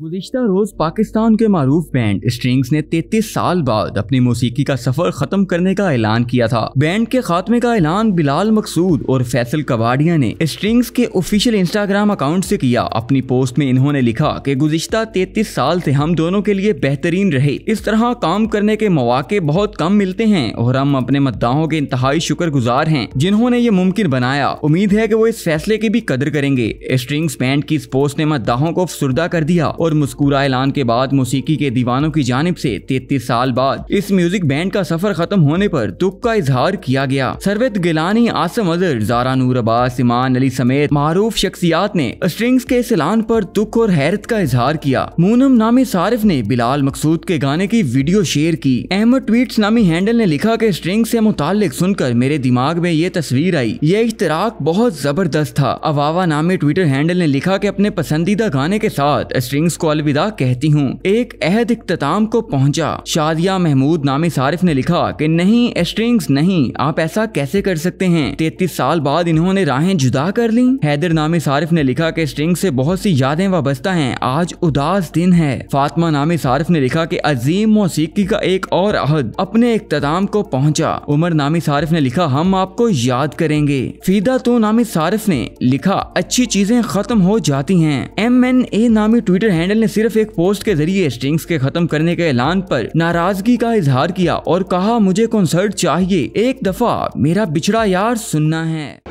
गुजशत रोज़ पाकिस्तान के मरूफ band strings ने 33 साल बाद अपनी मौसीकी का सफर खत्म करने का ऐलान किया था बैंड के खात्मे का ऐलान बिलाल मकसूद और फैसल कवाडिया ने स्ट्रिंग्स के ऑफिशियल इंस्टाग्राम अकाउंट से किया अपनी पोस्ट में इन्होंने लिखा कि गुजशत 33 साल से हम दोनों के लिए बेहतरीन रहे इस तरह काम करने के मौाक़े बहुत कम मिलते हैं और हम अपने मतदाओं के इंतहाई शुक्र गुजार हैं जिन्होंने ये मुमकिन बनाया उम्मीद है की वो इस फैसले की भी कदर करेंगे स्ट्रिंग्स बैंड की इस पोस्ट ने मतदाओं को अफसरदा कर दिया और मुस्कुरा ऐलान के बाद मौसीकी के दीवानों की जानब से तैतीस साल बाद इस म्यूजिक बैंड का सफर खत्म होने पर दुख का इजहार किया गया सरवत गिलानी आसम अजहर जारा नूर अब्बास इमान अली समेत मारूफ शख्सियात ने स्ट्रिंग्स के इस ऐलान पर दुख और हैरत का इजहार किया मूनम नामी सारिफ ने बिलाल मकसूद के गाने की वीडियो शेयर की अहमद ट्वीट नामी हैंडल ने लिखा के स्ट्रिंग से मुतालिक सुनकर मेरे दिमाग में ये तस्वीर आई ये इश्तराक बहुत जबरदस्त था अवावा नामी ट्विटर हैंडल ने लिखा की अपने पसंदीदा गाने के साथ स्ट्रिंग उसको अलविदा कहती हूँ एक अहद इख्ताम को पहुंचा शादिया महमूद नामी सारिफ ने लिखा कि नहीं स्ट्रिंग्स नहीं आप ऐसा कैसे कर सकते हैं तैतीस साल बाद इन्होंने राहें जुदा कर ली हैदर नामी सारिफ ने लिखा कि स्ट्रिंग से बहुत सी यादें वाबस्ता हैं आज उदास दिन है फातिमा नामी सारिफ ने लिखा कि अजीम मौसीकी का एक और अहद अपने इख्ताम को पहुंचा उमर नामी सारिफ ने लिखा हम आपको याद करेंगे फीदा तो नामी सारिफ ने लिखा अच्छी चीजें खत्म हो जाती है एम एन ए नामी ट्विटर है हैंडल ने सिर्फ एक पोस्ट के जरिए स्ट्रिंग्स के खत्म करने के ऐलान पर नाराजगी का इजहार किया और कहा मुझे कॉन्सर्ट चाहिए एक दफा मेरा बिछड़ा यार सुनना है